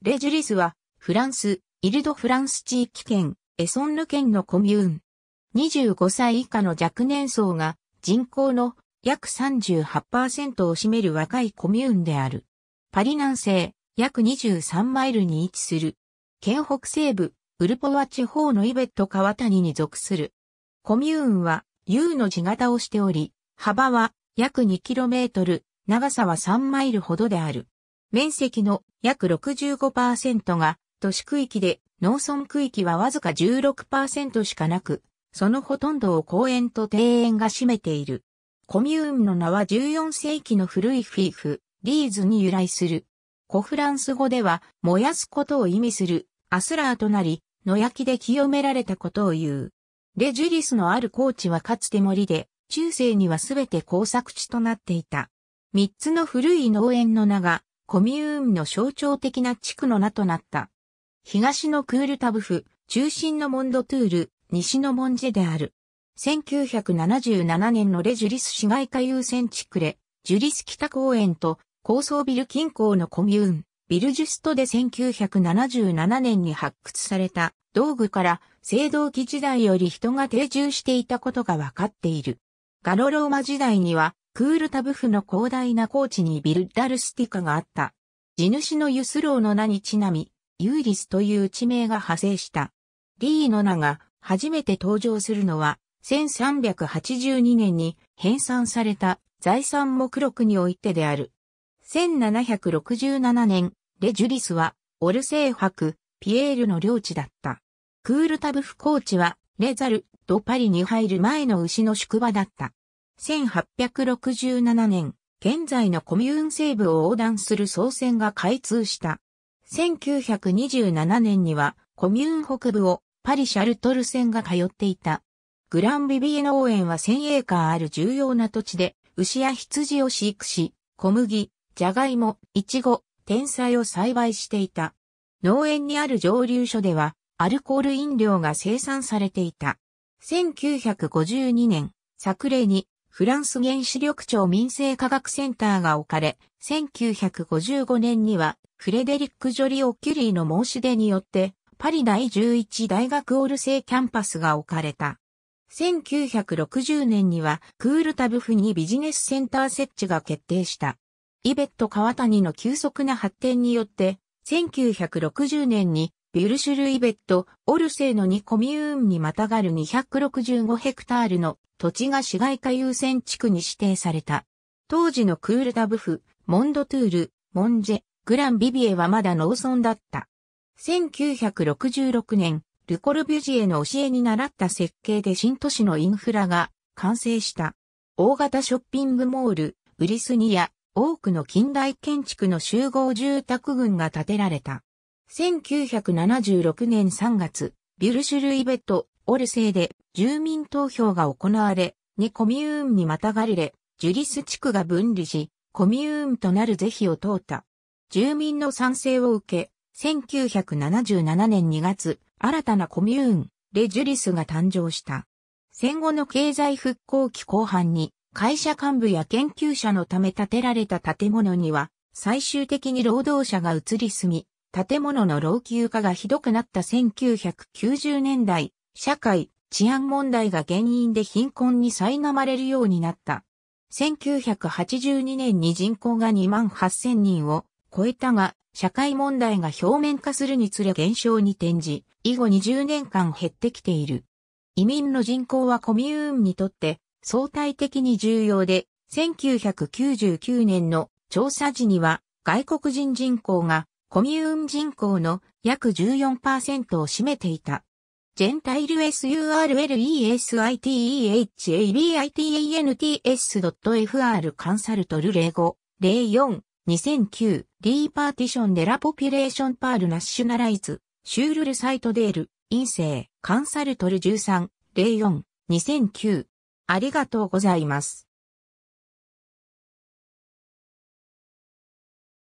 レジュリスは、フランス、イルド・フランス地域圏、エソンヌ県のコミューン。25歳以下の若年層が人口の約38%を占める若いコミューンである。パリ南西、約23マイルに位置する。県北西部、ウルポワ地方のイベット川谷に属する。コミューンは U の字型をしており、幅は約 2km、長さは3マイルほどである。面積の約65%が都市区域で農村区域はわずか16%しかなく、そのほとんどを公園と庭園が占めている。コミューンの名は14世紀の古いフィーフ、リーズに由来する。古フランス語では燃やすことを意味するアスラーとなり、野焼きで清められたことを言う。レジュリスのある高地はかつて森で、中世にはすべて耕作地となっていた。三つの古い農園の名がコミューンの象徴的な地区の名となった。東のクールタブフ、中心のモンドトゥール、西のモンジェである。1977年のレジュリス市街化優先地区で、ジュリス北公園と高層ビル近郊のコミューン、ビルジュストで1977年に発掘された道具から青銅器時代より人が定住していたことがわかっている。ガロローマ時代にはクールタブフの広大な高地にビルダルスティカがあった。地主のユスローの名にちなみ、ユーリスという地名が派生した。リーの名が初めて登場するのは、1382年に編纂された財産目録においてである。1767年、レジュリスは、オルセー博、ピエールの領地だった。クールタブフ高地は、レザル、ドパリに入る前の牛の宿場だった。1867年、現在のコミューン西部を横断する総線が開通した。1927年には、コミューン北部をパリ・シャルトル線が通っていた。グランビビエ農園は1000エーカーある重要な土地で、牛や羊を飼育し、小麦、ジャガイモ、イチゴ、天才を栽培していた。農園にある蒸留所では、アルコール飲料が生産されていた。1952年、作例にフランス原子力庁民生科学センターが置かれ、1955年にはフレデリック・ジョリオ・キュリーの申し出によって、パリ第11大学オールセイキャンパスが置かれた。1960年にはクールタブフにビジネスセンター設置が決定した。イベット川谷の急速な発展によって、1960年にビュルシュルイベット、オルセイの2コミューンにまたがる265ヘクタールの土地が市街化優先地区に指定された。当時のクールダブフ、モンドトゥール、モンジェ、グランビビエはまだ農村だった。1966年、ルコルビュジエの教えに習った設計で新都市のインフラが完成した。大型ショッピングモール、ウリスニア、多くの近代建築の集合住宅群が建てられた。1976年3月、ビュルシュルイベット、オルセーで住民投票が行われ、2コミューンにまたがれれ、ジュリス地区が分離し、コミューンとなる是非を問うた。住民の賛成を受け、1977年2月、新たなコミューン、レジュリスが誕生した。戦後の経済復興期後半に、会社幹部や研究者のため建てられた建物には、最終的に労働者が移り住み、建物の老朽化がひどくなった1990年代、社会、治安問題が原因で貧困に苛まれるようになった。1982年に人口が2万8000人を超えたが、社会問題が表面化するにつれ減少に転じ、以後20年間減ってきている。移民の人口はコミューンにとって相対的に重要で、1999年の調査時には外国人人口がコミューン人口の約14%を占めていた。ジェンタイル s u r l e s i t e h a b i t a n t s f r カンサルトル05 04 2009リーパーティションデラポピュレーションパールナッシュナライズシュールルサイトデール陰性カンサルトル13 04 2009ありがとうございます。